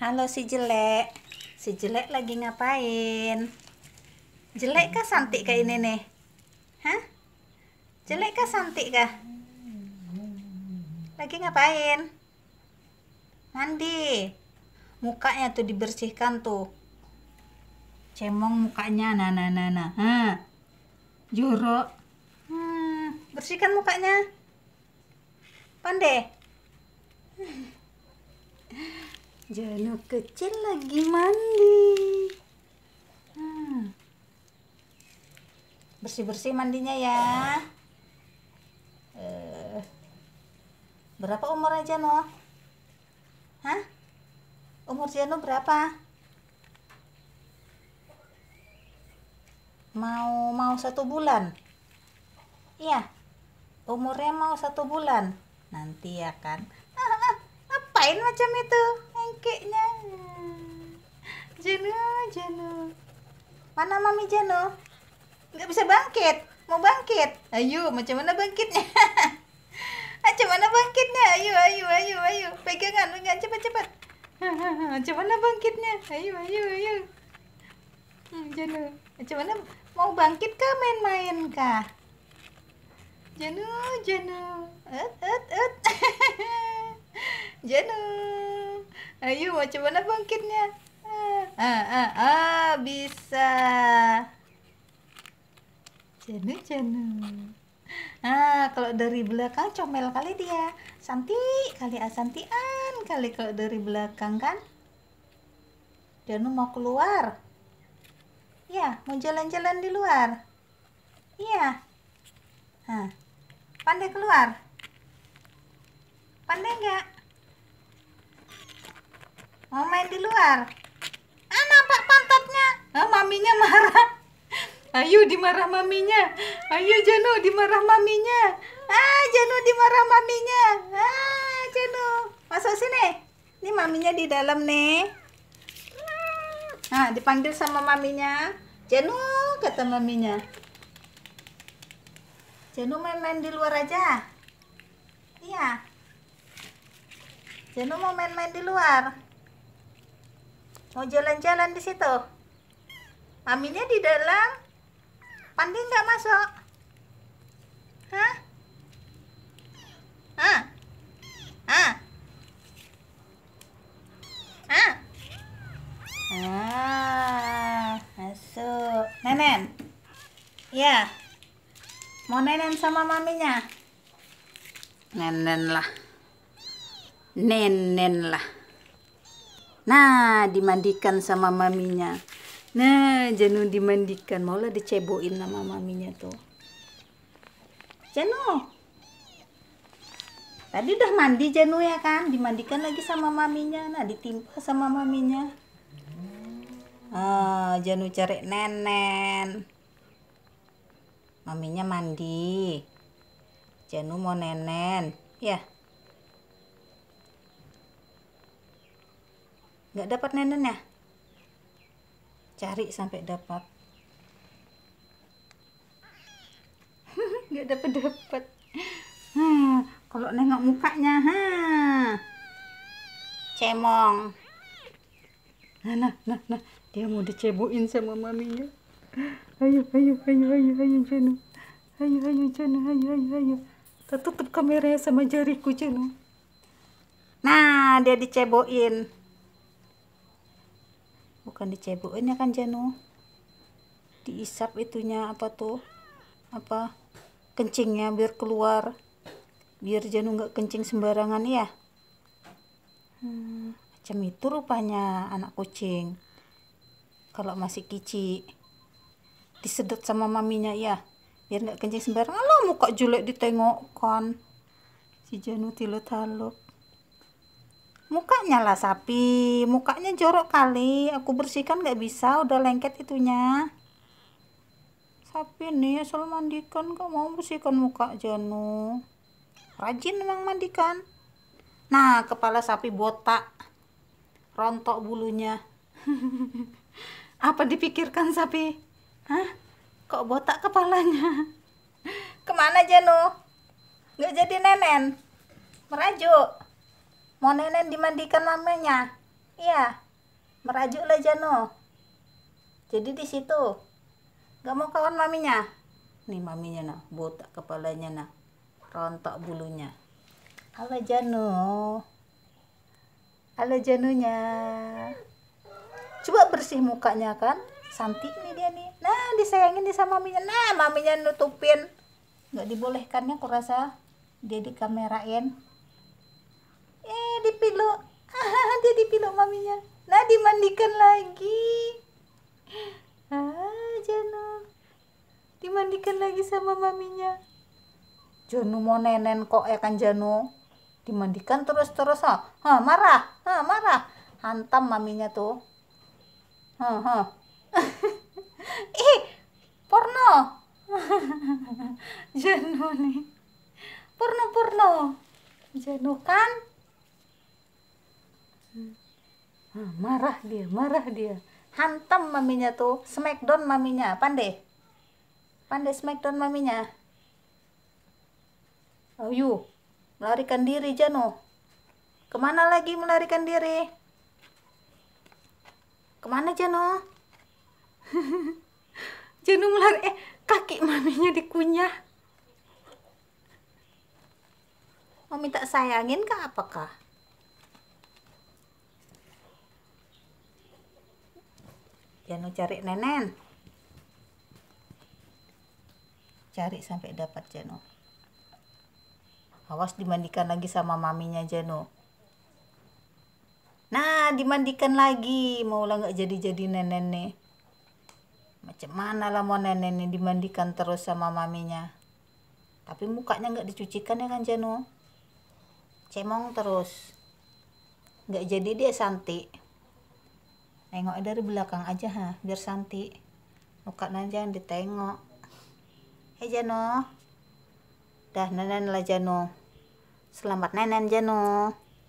Halo si jelek. Si jelek lagi ngapain? Jelek kah cantik kayak ini nih? Hah? Jelek kah santik kah? Lagi ngapain? Mandi. Mukanya tuh dibersihkan tuh. Cemong mukanya. Nah, nah, nah, nah. hah? Jorok. Hmm, bersihkan mukanya. Pandai. Janu kecil lagi mandi. Hmm. Bersih-bersih mandinya ya. Uh, berapa umur aja no? Hah? Umur Janu berapa? Mau mau satu bulan. Iya. Umurnya mau satu bulan. Nanti ya kan. ngapain macam itu? kakeknya Jano Jano mana mami Jano Gak bisa bangkit mau bangkit ayo macam mana bangkitnya macam mana bangkitnya ayo ayo ayo ayo pegangan pegangan cepat cepat macam mana bangkitnya ayo ayo ayo hmm, Jeno, Jano macam mana mau bangkit kah main-main kah Jeno, Jeno Ut, ut, ut Jeno Ayo mau coba mana bangkitnya? Ah, ah, ah, ah bisa. Janu, janu. ah kalau dari belakang comel kali dia. Santi kali asantian kali kalau dari belakang kan. Janu mau keluar. Ya, mau jalan-jalan di luar. Iya. Ah, pandai keluar. Pandai nggak? mau main di luar ah nampak pantatnya ah maminya marah ayo dimarah maminya ayo Janu dimarah maminya ah Janu dimarah maminya ah Janu masuk sini ini maminya di dalam nih ah dipanggil sama maminya Janu kata maminya Janu main-main di luar aja iya Janu mau main-main di luar mau jalan-jalan di situ maminya di dalam Pandi nggak masuk hah hah hah hah ah masuk nenen ya mau nenen sama maminya nenen lah nenen lah Nah, dimandikan sama maminya. Nah, Janu dimandikan. mau Maulah diceboin sama maminya tuh. Janu. Tadi udah mandi Janu ya kan? Dimandikan lagi sama maminya. Nah, ditimpa sama maminya. Ah, Janu cari nenen. Maminya mandi. Janu mau nenen. Ya. nggak dapat nenennya cari sampai dapat nggak dapat dapat hmm, kalau nengok mukanya ha cemong nah nah nah, nah. dia mau dicebokin sama maminya ayo ayo ayo ayo ayo jenu ayo ayo jenu ayo ayo ayo kita tutup kameranya sama jariku jenu nah dia dicebokin bukan dicebokin ya kan Janu diisap itunya apa tuh apa kencingnya biar keluar biar Janu nggak kencing sembarangan ya hmm, macam itu rupanya anak kucing kalau masih kici disedot sama maminya ya biar nggak kencing sembarangan lo muka jelek ditengokkan si Janu tilut haluk mukanya lah sapi mukanya jorok kali aku bersihkan nggak bisa udah lengket itunya sapi nih asal mandikan kok mau bersihkan muka Janu rajin memang mandikan nah kepala sapi botak rontok bulunya apa dipikirkan sapi hah kok botak kepalanya kemana Janu nggak jadi nenen merajuk Mau nenek dimandikan mamanya? Iya. merajuk lah Jano. Jadi di situ. Gak mau kawan maminya. Nih maminya nak botak kepalanya nak Rontok bulunya. Halo Jano. Halo Janunya. Coba bersih mukanya kan. Santik nih dia nih. Nah, disayangin nih sama maminya. Nah, maminya nutupin. nggak dibolehkannya kurasa dia dikamerain dipeluk ah, dia dipeluk maminya nah dimandikan lagi ah Jono dimandikan lagi sama maminya Jono mau nenen kok ya kan Jono dimandikan terus-terus ha. ha marah ha marah hantam maminya tuh ha ha ih porno Jono nih porno porno jenuh kan hmm. Hmm, marah dia marah dia hantam maminya tuh smackdown maminya pandai pandai smackdown maminya ayo melarikan diri Jano kemana lagi melarikan diri kemana Jano Jano melar eh kaki maminya dikunyah mau minta sayangin kah apakah ya cari nenen cari sampai dapat Jano awas dimandikan lagi sama maminya Jano nah dimandikan lagi maulah nggak jadi-jadi nenen nih macam mana lah mau nenek nih dimandikan terus sama maminya tapi mukanya nggak dicucikan ya kan Jano cemong terus nggak jadi dia santik Tengok dari belakang aja ha biar Santi muka jangan ditengok hei Jano dah nenen lah Jano selamat nenen Jano